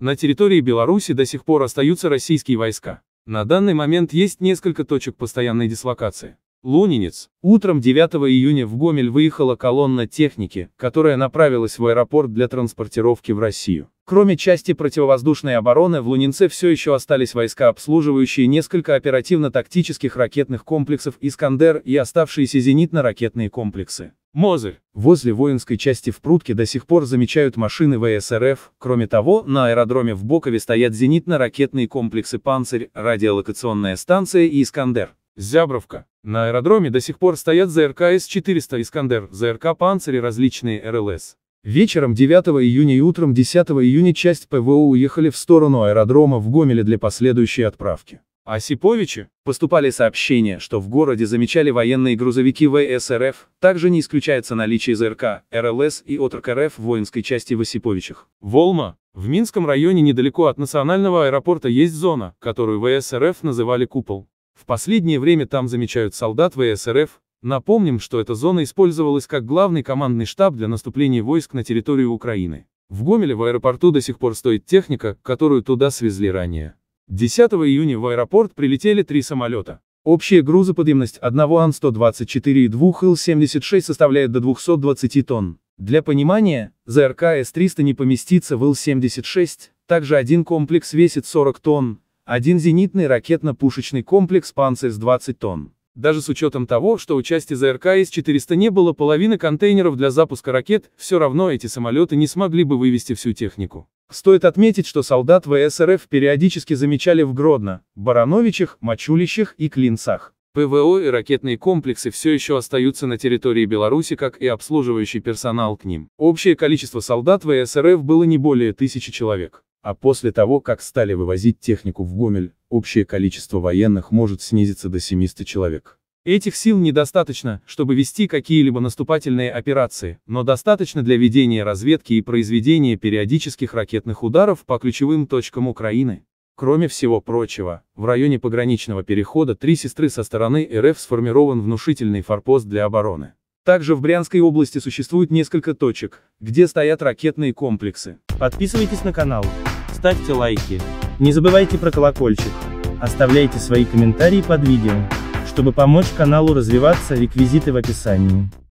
На территории Беларуси до сих пор остаются российские войска. На данный момент есть несколько точек постоянной дислокации. Лунинец. Утром 9 июня в Гомель выехала колонна техники, которая направилась в аэропорт для транспортировки в Россию. Кроме части противовоздушной обороны в Лунинце все еще остались войска, обслуживающие несколько оперативно-тактических ракетных комплексов «Искандер» и оставшиеся зенитно-ракетные комплексы. Мозырь. Возле воинской части в Прутке до сих пор замечают машины ВСРФ. Кроме того, на аэродроме в Бокове стоят зенитно-ракетные комплексы «Панцирь», радиолокационная станция и «Искандер». Зябровка. На аэродроме до сих пор стоят ЗРК С-400 «Искандер», ЗРК «Панцирь» и различные РЛС. Вечером 9 июня и утром 10 июня часть ПВО уехали в сторону аэродрома в Гомеле для последующей отправки. Осиповиче поступали сообщения, что в городе замечали военные грузовики ВСРФ, также не исключается наличие ЗРК, РЛС и отрок РФ воинской части в Осиповичах. Волма. В Минском районе недалеко от национального аэропорта есть зона, которую ВСРФ называли «Купол». В последнее время там замечают солдат ВСРФ, напомним, что эта зона использовалась как главный командный штаб для наступления войск на территорию Украины. В Гомеле в аэропорту до сих пор стоит техника, которую туда свезли ранее. 10 июня в аэропорт прилетели три самолета. Общая грузоподъемность одного Ан-124 и двух Ил-76 составляет до 220 тонн. Для понимания, ЗРК С-300 не поместится в Ил-76, также один комплекс весит 40 тонн, один зенитный ракетно-пушечный комплекс «Панцирь» с 20 тонн. Даже с учетом того, что у части ЗРК С-400 не было половины контейнеров для запуска ракет, все равно эти самолеты не смогли бы вывести всю технику. Стоит отметить, что солдат ВСРФ периодически замечали в Гродно, Барановичах, Мачулищах и Клинцах. ПВО и ракетные комплексы все еще остаются на территории Беларуси, как и обслуживающий персонал к ним. Общее количество солдат ВСРФ было не более тысячи человек. А после того, как стали вывозить технику в Гомель, общее количество военных может снизиться до 700 человек. Этих сил недостаточно, чтобы вести какие-либо наступательные операции, но достаточно для ведения разведки и произведения периодических ракетных ударов по ключевым точкам Украины. Кроме всего прочего, в районе пограничного перехода «Три сестры» со стороны РФ сформирован внушительный форпост для обороны. Также в Брянской области существует несколько точек, где стоят ракетные комплексы. Подписывайтесь на канал, ставьте лайки, не забывайте про колокольчик, оставляйте свои комментарии под видео. Чтобы помочь каналу развиваться, реквизиты в описании.